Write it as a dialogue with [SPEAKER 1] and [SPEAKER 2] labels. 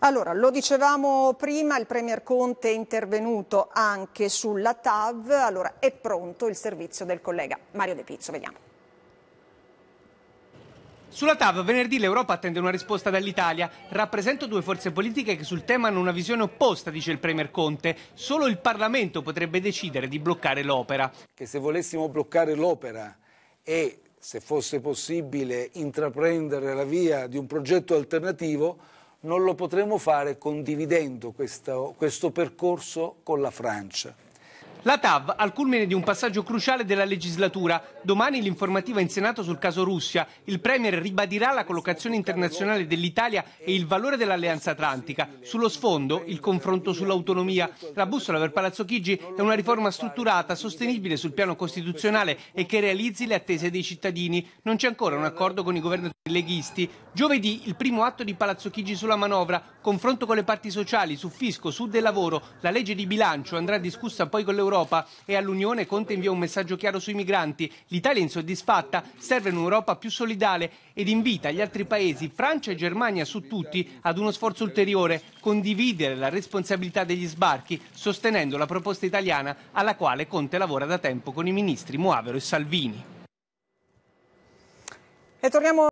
[SPEAKER 1] Allora, lo dicevamo prima, il Premier Conte è intervenuto anche sulla TAV, allora è pronto il servizio del collega Mario De Pizzo, vediamo.
[SPEAKER 2] Sulla TAV venerdì l'Europa attende una risposta dall'Italia. Rappresento due forze politiche che sul tema hanno una visione opposta, dice il Premier Conte. Solo il Parlamento potrebbe decidere di bloccare l'opera.
[SPEAKER 3] Che se volessimo bloccare l'opera e se fosse possibile intraprendere la via di un progetto alternativo non lo potremo fare condividendo questo, questo percorso con la Francia.
[SPEAKER 2] La TAV al culmine di un passaggio cruciale della legislatura. Domani l'informativa in Senato sul caso Russia. Il Premier ribadirà la collocazione internazionale dell'Italia e il valore dell'alleanza atlantica. Sullo sfondo il confronto sull'autonomia. La bussola per Palazzo Chigi è una riforma strutturata, sostenibile sul piano costituzionale e che realizzi le attese dei cittadini. Non c'è ancora un accordo con i governatori leghisti. Giovedì il primo atto di Palazzo Chigi sulla manovra. Confronto con le parti sociali, su fisco, su del lavoro. La legge di bilancio andrà discussa poi con l'Europa all'Europa e all'Unione Conte invia un messaggio chiaro sui migranti. L'Italia è insoddisfatta, serve un'Europa più solidale ed invita gli altri paesi, Francia e Germania su tutti, ad uno sforzo ulteriore, condividere la responsabilità degli sbarchi, sostenendo la proposta italiana alla quale Conte lavora da tempo con i ministri Moavero e Salvini.
[SPEAKER 3] E torniamo